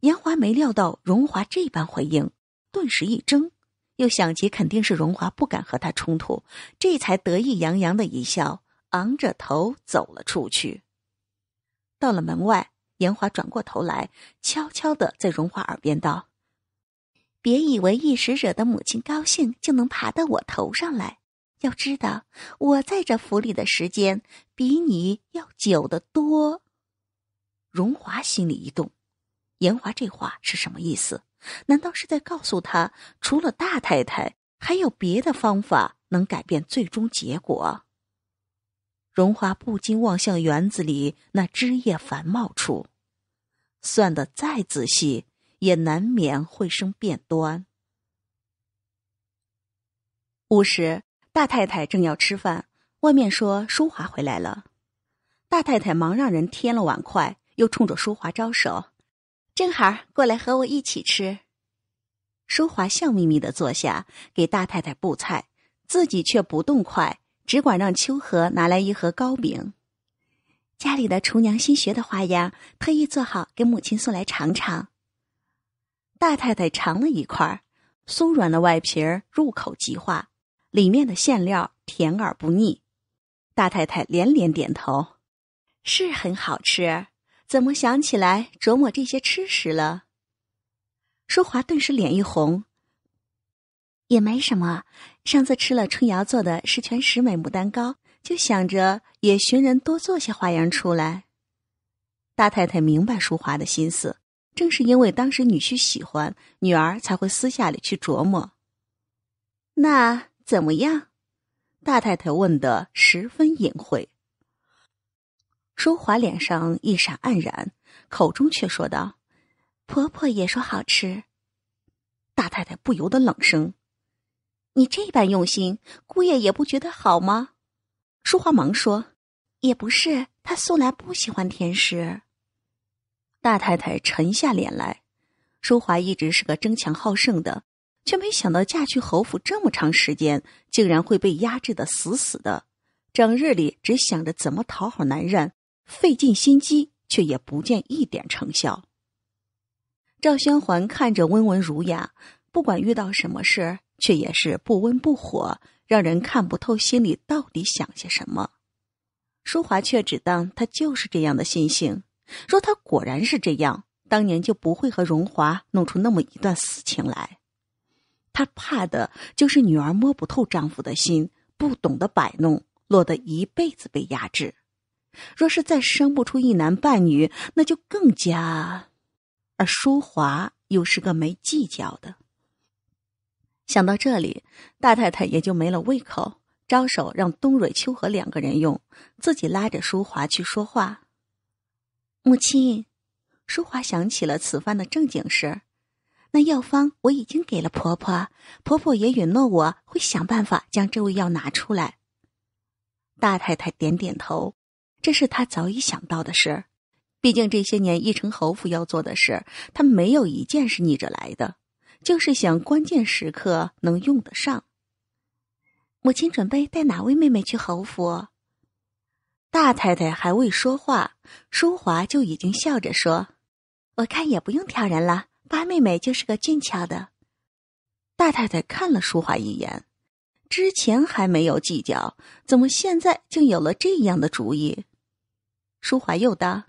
严华没料到荣华这般回应，顿时一怔，又想起肯定是荣华不敢和他冲突，这才得意洋洋的一笑，昂着头走了出去。到了门外，严华转过头来，悄悄的在荣华耳边道：“别以为一时惹得母亲高兴就能爬到我头上来，要知道我在这府里的时间比你要久得多。”荣华心里一动。严华这话是什么意思？难道是在告诉他，除了大太太，还有别的方法能改变最终结果？荣华不禁望向园子里那枝叶繁茂处，算得再仔细，也难免会生变端。午时，大太太正要吃饭，外面说淑华回来了，大太太忙让人添了碗筷，又冲着淑华招手。正好过来和我一起吃。淑华笑眯眯的坐下，给大太太布菜，自己却不动筷，只管让秋荷拿来一盒糕饼。家里的厨娘新学的花样，特意做好给母亲送来尝尝。大太太尝了一块，酥软的外皮儿入口即化，里面的馅料甜而不腻，大太太连连点头，是很好吃。怎么想起来琢磨这些吃食了？淑华顿时脸一红。也没什么，上次吃了春瑶做的十全十美牡丹糕，就想着也寻人多做些花样出来。大太太明白淑华的心思，正是因为当时女婿喜欢女儿，才会私下里去琢磨。那怎么样？大太太问得十分隐晦。淑华脸上一闪黯然，口中却说道：“婆婆也说好吃。”大太太不由得冷声：“你这般用心，姑爷也不觉得好吗？”淑华忙说：“也不是，他素来不喜欢甜食。”大太太沉下脸来。淑华一直是个争强好胜的，却没想到嫁去侯府这么长时间，竟然会被压制的死死的，整日里只想着怎么讨好男人。费尽心机，却也不见一点成效。赵宣环看着温文儒雅，不管遇到什么事，却也是不温不火，让人看不透心里到底想些什么。淑华却只当他就是这样的心性，若他果然是这样，当年就不会和荣华弄出那么一段私情来。她怕的就是女儿摸不透丈夫的心，不懂得摆弄，落得一辈子被压制。若是再生不出一男半女，那就更加。而淑华又是个没计较的。想到这里，大太太也就没了胃口，招手让冬蕊、秋和两个人用，自己拉着淑华去说话。母亲，淑华想起了此番的正经事儿，那药方我已经给了婆婆，婆婆也允诺我会想办法将这味药拿出来。大太太点点头。这是他早已想到的事毕竟这些年一城侯府要做的事，他没有一件是逆着来的，就是想关键时刻能用得上。母亲准备带哪位妹妹去侯府？大太太还未说话，淑华就已经笑着说：“我看也不用挑人了，八妹妹就是个俊俏的。”大太太看了淑华一眼，之前还没有计较，怎么现在竟有了这样的主意？舒怀又道：“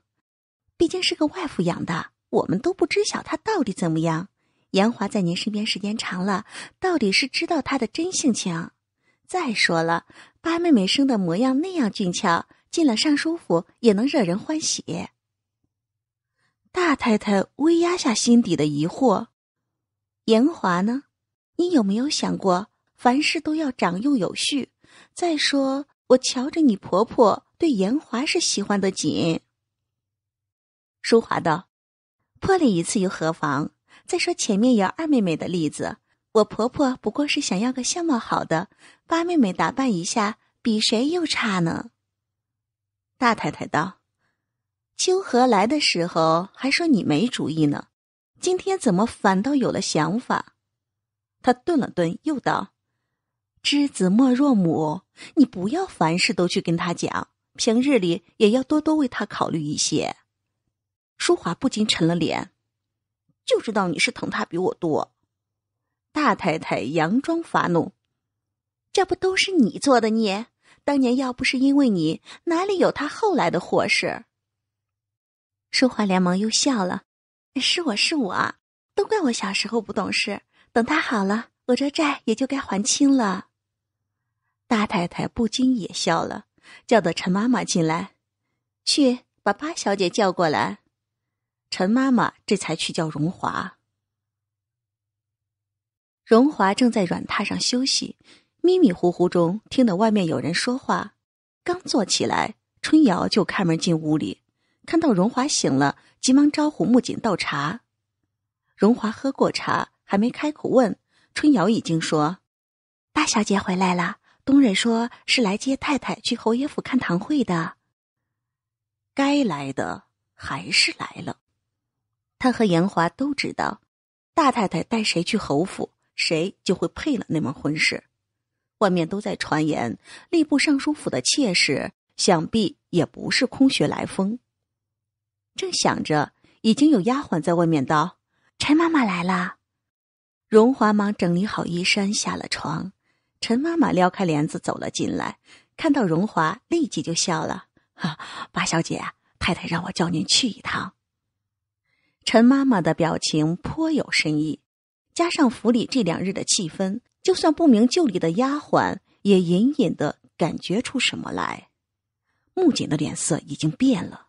毕竟是个外父养的，我们都不知晓他到底怎么样。严华在您身边时间长了，到底是知道他的真性情。再说了，八妹妹生的模样那样俊俏，进了尚书府也能惹人欢喜。”大太太微压下心底的疑惑：“严华呢？你有没有想过，凡事都要长幼有序？再说，我瞧着你婆婆。”对严华是喜欢的紧。淑华道：“破例一次又何妨？再说前面有二妹妹的例子，我婆婆不过是想要个相貌好的。八妹妹打扮一下，比谁又差呢？”大太太道：“秋荷来的时候还说你没主意呢，今天怎么反倒有了想法？”她顿了顿，又道：“知子莫若母，你不要凡事都去跟她讲。”平日里也要多多为他考虑一些，淑华不禁沉了脸，就知道你是疼他比我多。大太太佯装发怒，这不都是你做的？孽？当年要不是因为你，哪里有他后来的祸事？淑华连忙又笑了，是我是我，都怪我小时候不懂事。等他好了，我这债也就该还清了。大太太不禁也笑了。叫的陈妈妈进来，去把八小姐叫过来。陈妈妈这才去叫荣华。荣华正在软榻上休息，迷迷糊糊中听到外面有人说话，刚坐起来，春瑶就开门进屋里，看到荣华醒了，急忙招呼木槿倒茶。荣华喝过茶，还没开口问，春瑶已经说：“大小姐回来了。”东人说是来接太太去侯爷府看堂会的，该来的还是来了。他和严华都知道，大太太带谁去侯府，谁就会配了那门婚事。外面都在传言，吏部尚书府的妾室，想必也不是空穴来风。正想着，已经有丫鬟在外面道：“陈妈妈来了。”荣华忙整理好衣衫，下了床。陈妈妈撩开帘子走了进来，看到荣华，立即就笑了。八小姐，太太让我叫您去一趟。陈妈妈的表情颇有深意，加上府里这两日的气氛，就算不明就里的丫鬟也隐隐的感觉出什么来。木槿的脸色已经变了。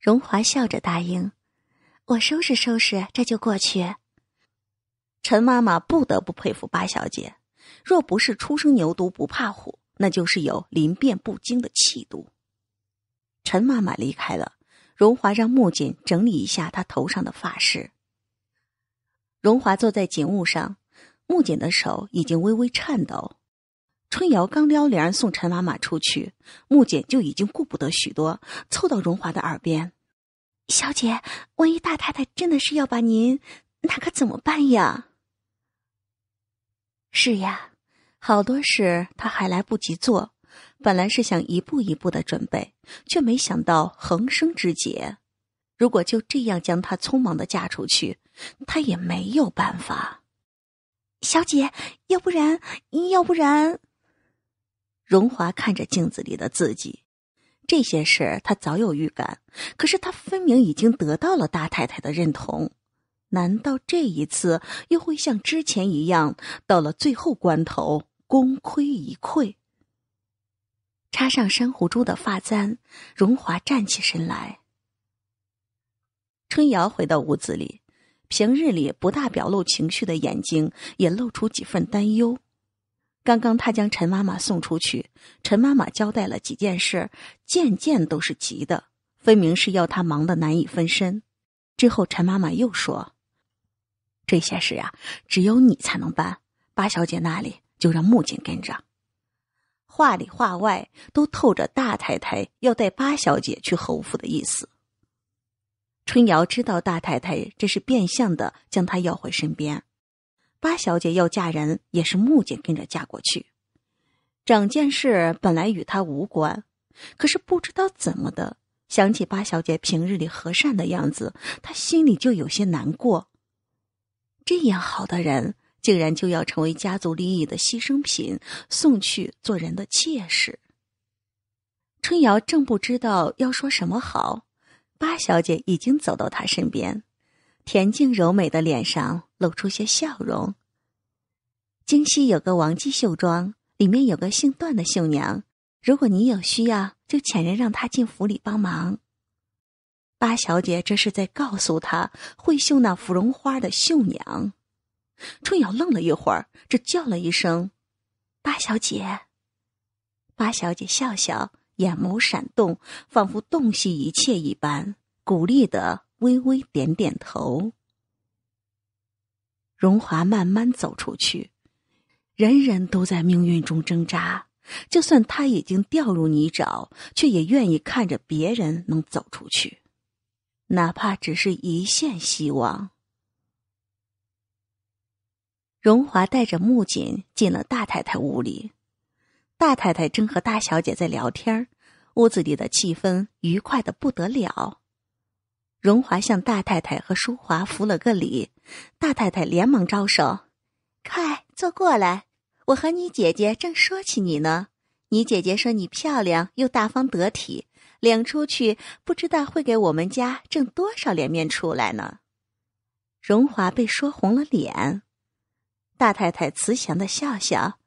荣华笑着答应：“我收拾收拾，这就过去。”陈妈妈不得不佩服八小姐。若不是初生牛犊不怕虎，那就是有临变不惊的气度。陈妈妈离开了，荣华让木槿整理一下她头上的发饰。荣华坐在景物上，木槿的手已经微微颤抖。春瑶刚撩帘送陈妈妈出去，木槿就已经顾不得许多，凑到荣华的耳边：“小姐，万一大太太真的是要把您，那可怎么办呀？”是呀，好多事他还来不及做。本来是想一步一步的准备，却没想到横生枝节。如果就这样将她匆忙的嫁出去，他也没有办法。小姐，要不然，要不然。荣华看着镜子里的自己，这些事他早有预感，可是他分明已经得到了大太太的认同。难道这一次又会像之前一样，到了最后关头功亏一篑？插上珊瑚珠的发簪，荣华站起身来。春瑶回到屋子里，平日里不大表露情绪的眼睛也露出几分担忧。刚刚她将陈妈妈送出去，陈妈妈交代了几件事，件件都是急的，分明是要她忙得难以分身。之后陈妈妈又说。这些事啊，只有你才能办。八小姐那里就让木槿跟着，话里话外都透着大太太要带八小姐去侯府的意思。春瑶知道大太太这是变相的将她要回身边。八小姐要嫁人，也是木槿跟着嫁过去。整件事本来与她无关，可是不知道怎么的，想起八小姐平日里和善的样子，她心里就有些难过。这样好的人，竟然就要成为家族利益的牺牲品，送去做人的妾室。春瑶正不知道要说什么好，八小姐已经走到她身边，恬静柔美的脸上露出些笑容。京西有个王记绣庄，里面有个姓段的绣娘，如果你有需要，就遣人让她进府里帮忙。八小姐，这是在告诉她会绣那芙蓉花的绣娘。春瑶愣了一会儿，只叫了一声：“八小姐。”八小姐笑笑，眼眸闪动，仿佛洞悉一切一般，鼓励的微微点点头。荣华慢慢走出去，人人都在命运中挣扎，就算他已经掉入泥沼，却也愿意看着别人能走出去。哪怕只是一线希望。荣华带着木槿进了大太太屋里，大太太正和大小姐在聊天屋子里的气氛愉快的不得了。荣华向大太太和淑华扶了个礼，大太太连忙招手：“快坐过来，我和你姐姐正说起你呢。你姐姐说你漂亮又大方得体。”领出去，不知道会给我们家挣多少脸面出来呢。荣华被说红了脸，大太太慈祥的笑笑：“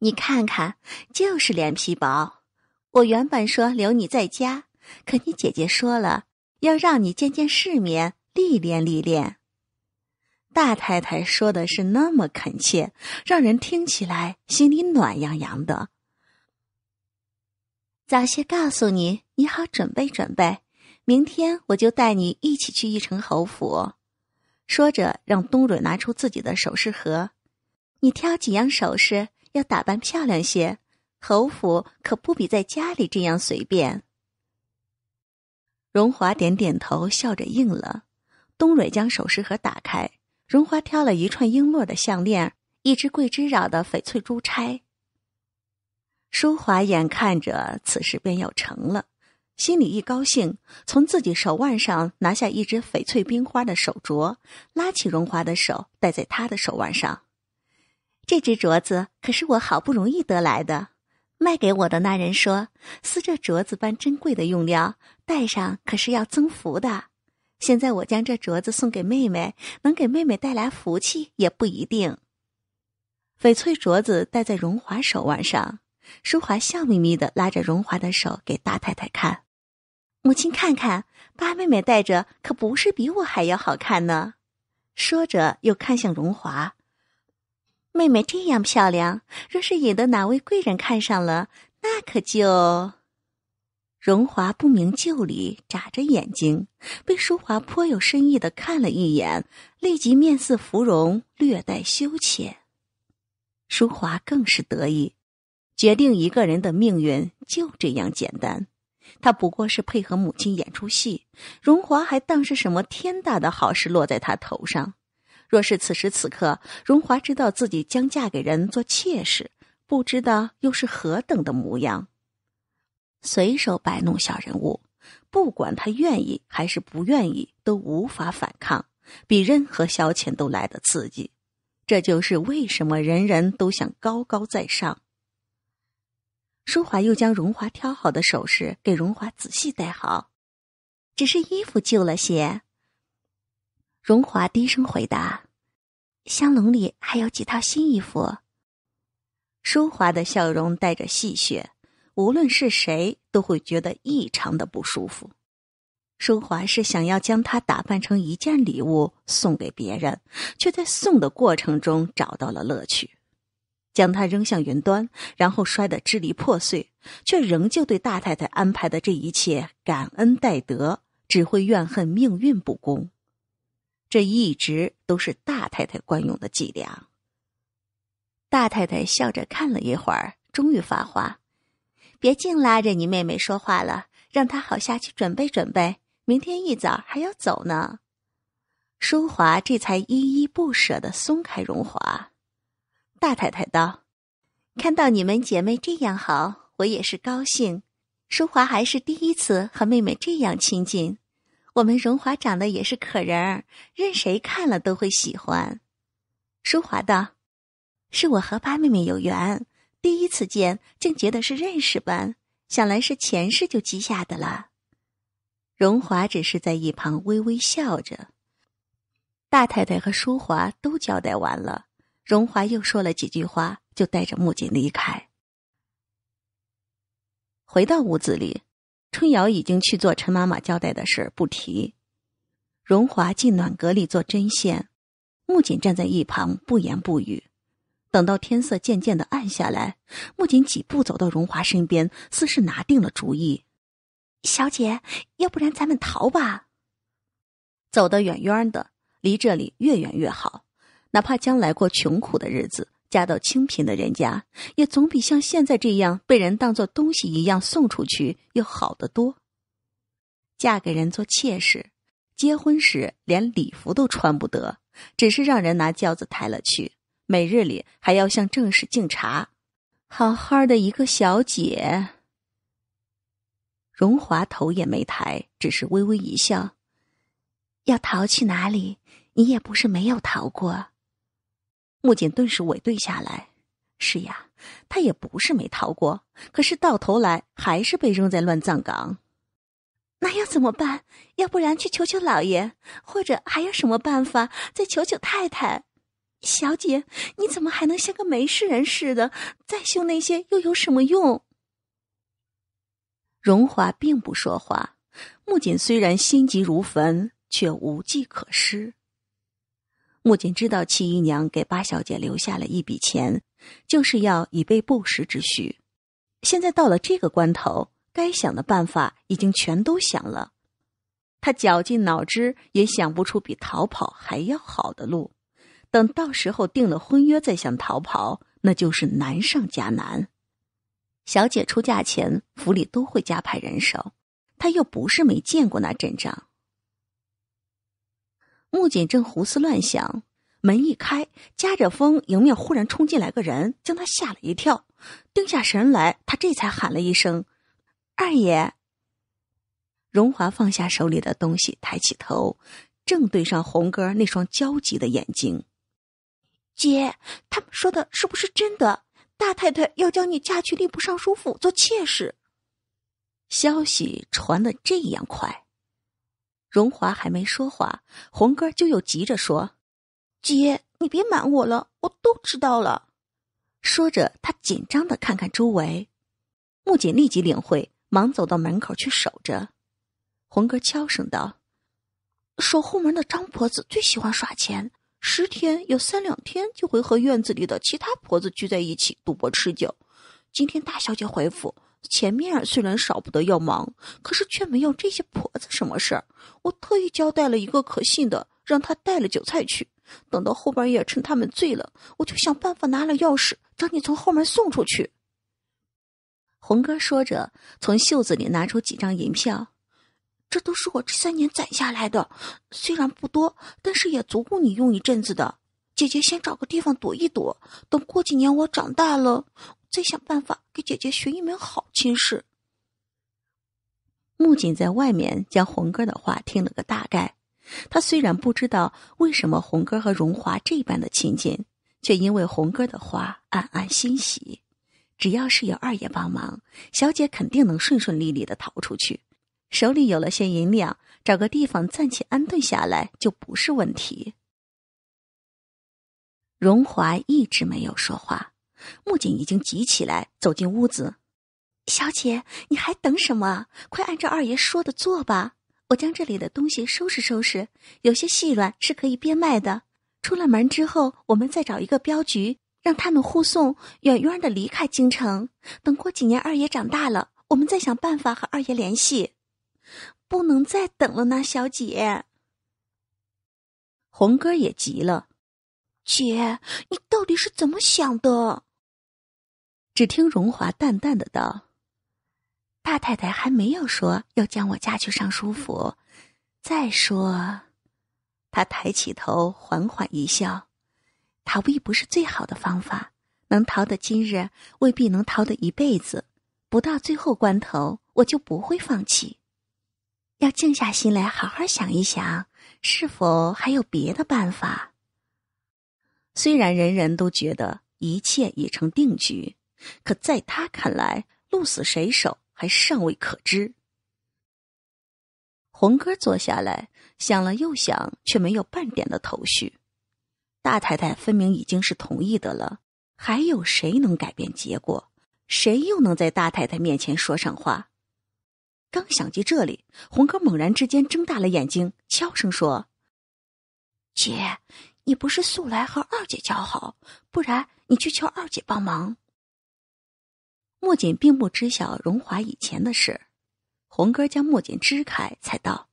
你看看，就是脸皮薄。我原本说留你在家，可你姐姐说了，要让你见见世面，历练历练。”大太太说的是那么恳切，让人听起来心里暖洋洋的。早些告诉你，你好准备准备，明天我就带你一起去玉城侯府。说着，让冬蕊拿出自己的首饰盒，你挑几样首饰，要打扮漂亮些。侯府可不比在家里这样随便。荣华点点头，笑着应了。冬蕊将首饰盒打开，荣华挑了一串璎珞的项链，一只桂枝绕的翡翠珠钗。淑华眼看着此事便要成了，心里一高兴，从自己手腕上拿下一只翡翠冰花的手镯，拉起荣华的手，戴在她的手腕上。这只镯子可是我好不容易得来的，卖给我的那人说，似这镯子般珍贵的用料，戴上可是要增福的。现在我将这镯子送给妹妹，能给妹妹带来福气也不一定。翡翠镯子戴在荣华手腕上。淑华笑眯眯的拉着荣华的手给大太太看，母亲看看八妹妹戴着，可不是比我还要好看呢。说着又看向荣华，妹妹这样漂亮，若是引得哪位贵人看上了，那可就……荣华不明就里，眨着眼睛，被淑华颇有深意的看了一眼，立即面似芙蓉，略带羞怯。淑华更是得意。决定一个人的命运就这样简单，他不过是配合母亲演出戏。荣华还当是什么天大的好事落在他头上？若是此时此刻荣华知道自己将嫁给人做妾室，不知道又是何等的模样。随手摆弄小人物，不管他愿意还是不愿意，都无法反抗，比任何消遣都来的刺激。这就是为什么人人都想高高在上。淑华又将荣华挑好的首饰给荣华仔细戴好，只是衣服旧了些。荣华低声回答：“香笼里还有几套新衣服。”舒华的笑容带着戏谑，无论是谁都会觉得异常的不舒服。舒华是想要将她打扮成一件礼物送给别人，却在送的过程中找到了乐趣。将她扔向云端，然后摔得支离破碎，却仍旧对大太太安排的这一切感恩戴德，只会怨恨命运不公。这一直都是大太太惯用的伎俩。大太太笑着看了一会儿，终于发话：“别净拉着你妹妹说话了，让她好下去准备准备，明天一早还要走呢。”淑华这才依依不舍的松开荣华。大太太道：“看到你们姐妹这样好，我也是高兴。淑华还是第一次和妹妹这样亲近。我们荣华长得也是可人儿，任谁看了都会喜欢。”淑华道：“是我和八妹妹有缘，第一次见，竟觉得是认识般，想来是前世就积下的了。”荣华只是在一旁微微笑着。大太太和淑华都交代完了。荣华又说了几句话，就带着木槿离开。回到屋子里，春瑶已经去做陈妈妈交代的事儿，不提。荣华进暖阁里做针线，木槿站在一旁不言不语。等到天色渐渐的暗下来，木槿几步走到荣华身边，似是拿定了主意：“小姐，要不然咱们逃吧，走得远远的，离这里越远越好。”哪怕将来过穷苦的日子，嫁到清贫的人家，也总比像现在这样被人当做东西一样送出去要好得多。嫁给人做妾室，结婚时连礼服都穿不得，只是让人拿轿子抬了去，每日里还要向正室敬茶。好好的一个小姐，荣华头也没抬，只是微微一笑。要逃去哪里？你也不是没有逃过。木槿顿时委顿下来。是呀，他也不是没逃过，可是到头来还是被扔在乱葬岗。那要怎么办？要不然去求求老爷，或者还有什么办法？再求求太太、小姐，你怎么还能像个没事人似的？再修那些又有什么用？荣华并不说话。木槿虽然心急如焚，却无计可施。木槿知道七姨娘给八小姐留下了一笔钱，就是要以备不时之需。现在到了这个关头，该想的办法已经全都想了，她绞尽脑汁也想不出比逃跑还要好的路。等到时候订了婚约再想逃跑，那就是难上加难。小姐出嫁前，府里都会加派人手，她又不是没见过那阵仗。木槿正胡思乱想，门一开，夹着风迎面忽然冲进来个人，将他吓了一跳。定下神来，他这才喊了一声：“二爷。”荣华放下手里的东西，抬起头，正对上红哥那双焦急的眼睛。“姐，他们说的是不是真的？大太太要将你嫁去吏部尚书府做妾室？”消息传的这样快。荣华还没说话，红哥就又急着说：“姐，你别瞒我了，我都知道了。”说着，他紧张的看看周围。木槿立即领会，忙走到门口去守着。红哥悄声道：“守后门的张婆子最喜欢耍钱，十天有三两天就会和院子里的其他婆子聚在一起赌博吃酒。今天大小姐回府。”前面虽然少不得要忙，可是却没有这些婆子什么事儿。我特意交代了一个可信的，让他带了酒菜去。等到后半夜，趁他们醉了，我就想办法拿了钥匙，找你从后门送出去。红哥说着，从袖子里拿出几张银票，这都是我这三年攒下来的，虽然不多，但是也足够你用一阵子的。姐姐先找个地方躲一躲，等过几年我长大了，再想办法给姐姐寻一门好亲事。木槿在外面将红哥的话听了个大概，他虽然不知道为什么红哥和荣华这般的亲近，却因为红哥的话暗暗欣喜。只要是有二爷帮忙，小姐肯定能顺顺利利的逃出去，手里有了些银两，找个地方暂且安顿下来就不是问题。荣华一直没有说话，木槿已经急起来，走进屋子：“小姐，你还等什么？快按照二爷说的做吧！我将这里的东西收拾收拾，有些细软是可以变卖的。出了门之后，我们再找一个镖局，让他们护送，远远的离开京城。等过几年二爷长大了，我们再想办法和二爷联系。不能再等了，呢，小姐。”红哥也急了。姐，你到底是怎么想的？只听荣华淡淡的道：“大太太还没有说要将我嫁去尚书府。再说，他抬起头，缓缓一笑，逃避不是最好的方法，能逃的今日，未必能逃得一辈子。不到最后关头，我就不会放弃。要静下心来，好好想一想，是否还有别的办法。”虽然人人都觉得一切已成定局，可在他看来，鹿死谁手还尚未可知。红哥坐下来想了又想，却没有半点的头绪。大太太分明已经是同意的了，还有谁能改变结果？谁又能在大太太面前说上话？刚想及这里，红哥猛然之间睁大了眼睛，悄声说：“姐。”你不是素来和二姐交好，不然你去求二姐帮忙。墨锦并不知晓荣华以前的事，红哥将墨锦支开，才道：“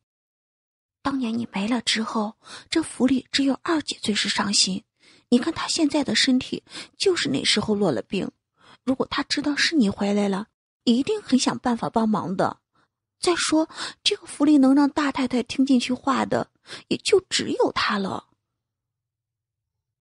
当年你没了之后，这府里只有二姐最是伤心。你看她现在的身体，就是那时候落了病。如果她知道是你回来了，一定很想办法帮忙的。再说，这个府里能让大太太听进去话的，也就只有她了。”